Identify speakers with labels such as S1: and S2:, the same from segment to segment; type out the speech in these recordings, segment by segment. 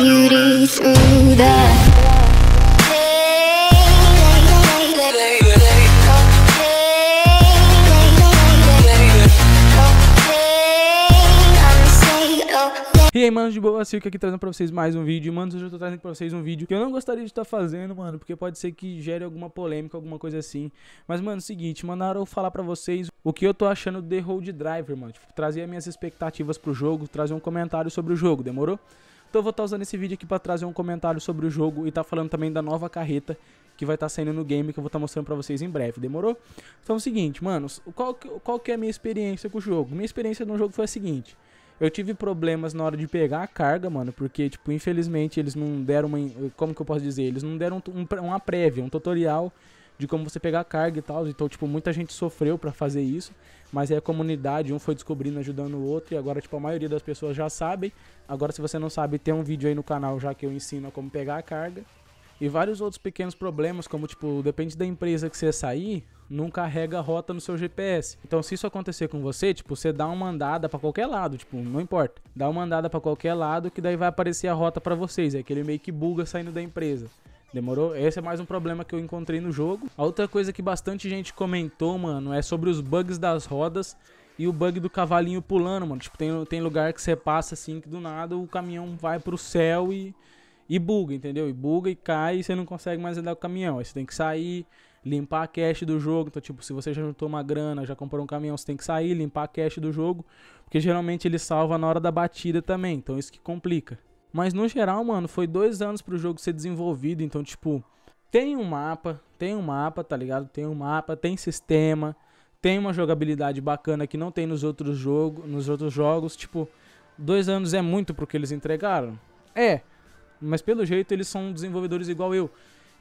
S1: beauty through the E aí, mano, de boa, Silk aqui trazendo pra vocês mais um vídeo. Mano, hoje eu tô trazendo pra vocês um vídeo que eu não gostaria de estar tá fazendo, mano, porque pode ser que gere alguma polêmica, alguma coisa assim. Mas, mano, o seguinte, mandaram eu falar pra vocês o que eu tô achando do The Road Driver, mano. Tipo, trazer minhas expectativas pro jogo, trazer um comentário sobre o jogo, demorou? Então eu vou estar tá usando esse vídeo aqui para trazer um comentário sobre o jogo e tá falando também da nova carreta que vai estar tá saindo no game, que eu vou estar tá mostrando para vocês em breve, demorou? Então é o seguinte, manos, qual, que, qual que é a minha experiência com o jogo? Minha experiência no jogo foi a seguinte... Eu tive problemas na hora de pegar a carga, mano, porque, tipo, infelizmente eles não deram uma. Como que eu posso dizer? Eles não deram uma prévia, um tutorial de como você pegar carga e tal. Então, tipo, muita gente sofreu para fazer isso, mas aí a comunidade, um foi descobrindo, ajudando o outro, e agora, tipo, a maioria das pessoas já sabem. Agora, se você não sabe, tem um vídeo aí no canal já que eu ensino a como pegar a carga. E vários outros pequenos problemas, como, tipo, depende da empresa que você sair, não carrega a rota no seu GPS. Então, se isso acontecer com você, tipo, você dá uma andada para qualquer lado, tipo, não importa. Dá uma andada para qualquer lado que daí vai aparecer a rota para vocês, é aquele meio que buga saindo da empresa. Demorou? Esse é mais um problema que eu encontrei no jogo. A outra coisa que bastante gente comentou, mano, é sobre os bugs das rodas e o bug do cavalinho pulando, mano. Tipo, tem, tem lugar que você passa assim que do nada o caminhão vai pro céu e, e buga, entendeu? E buga e cai e você não consegue mais andar com o caminhão. Aí você tem que sair, limpar a cache do jogo. Então, tipo, se você já juntou uma grana, já comprou um caminhão, você tem que sair, limpar a cache do jogo. Porque geralmente ele salva na hora da batida também. Então isso que complica. Mas no geral, mano, foi dois anos pro jogo ser desenvolvido. Então, tipo, tem um mapa, tem um mapa, tá ligado? Tem um mapa, tem sistema, tem uma jogabilidade bacana que não tem nos outros, jogo, nos outros jogos. Tipo, dois anos é muito pro que eles entregaram? É. Mas pelo jeito eles são desenvolvedores igual eu.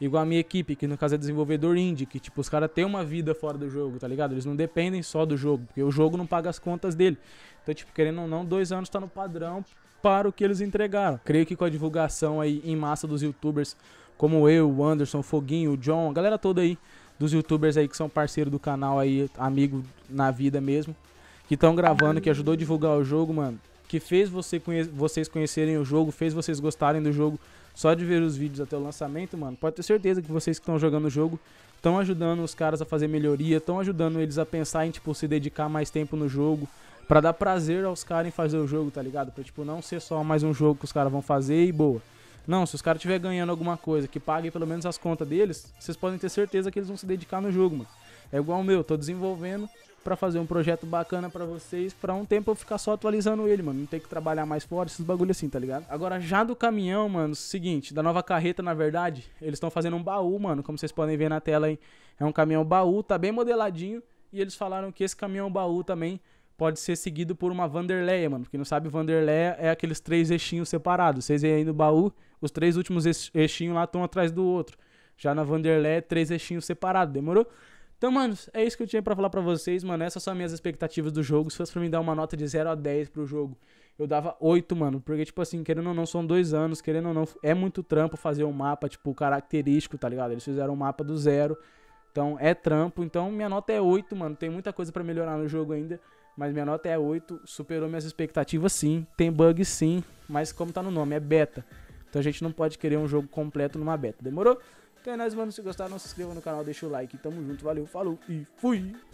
S1: Igual a minha equipe, que no caso é desenvolvedor indie, que tipo, os caras têm uma vida fora do jogo, tá ligado? Eles não dependem só do jogo, porque o jogo não paga as contas dele. Então, tipo, querendo ou não, dois anos tá no padrão para o que eles entregaram. Creio que com a divulgação aí em massa dos youtubers, como eu, o Anderson, o Foguinho, o John, a galera toda aí dos youtubers aí que são parceiro do canal aí, amigo na vida mesmo, que estão gravando, que ajudou a divulgar o jogo, mano que fez você conhe vocês conhecerem o jogo, fez vocês gostarem do jogo, só de ver os vídeos até o lançamento, mano, pode ter certeza que vocês que estão jogando o jogo estão ajudando os caras a fazer melhoria, estão ajudando eles a pensar em, tipo, se dedicar mais tempo no jogo, para dar prazer aos caras em fazer o jogo, tá ligado? Pra, tipo, não ser só mais um jogo que os caras vão fazer e boa. Não, se os caras estiverem ganhando alguma coisa que pague pelo menos as contas deles, vocês podem ter certeza que eles vão se dedicar no jogo, mano. É igual o meu, tô desenvolvendo, para fazer um projeto bacana para vocês, para um tempo eu ficar só atualizando ele, mano. Não tem que trabalhar mais fora, esses bagulho assim, tá ligado? Agora, já do caminhão, mano, seguinte, da nova carreta, na verdade, eles estão fazendo um baú, mano, como vocês podem ver na tela aí. É um caminhão baú, tá bem modeladinho, e eles falaram que esse caminhão baú também pode ser seguido por uma Vanderleia, mano. Quem não sabe, Vanderleia é aqueles três eixinhos separados. Vocês veem aí no baú, os três últimos eixinhos lá estão atrás do outro. Já na Vanderleia, é três eixinhos separados, demorou? Então, mano, é isso que eu tinha para falar para vocês, mano. Essas são minhas expectativas do jogo. Se fosse pra mim dar uma nota de 0 a 10 pro jogo, eu dava 8, mano. Porque, tipo assim, querendo ou não, são dois anos, querendo ou não, é muito trampo fazer um mapa, tipo, característico, tá ligado? Eles fizeram um mapa do zero. Então, é trampo. Então, minha nota é 8, mano. Tem muita coisa para melhorar no jogo ainda. Mas minha nota é 8. Superou minhas expectativas, sim. Tem bug, sim. Mas, como tá no nome, é beta. Então, a gente não pode querer um jogo completo numa beta. Demorou? Então é nóis, mano. Se gostaram, não se inscreva no canal, deixa o like. Tamo junto, valeu, falou e fui!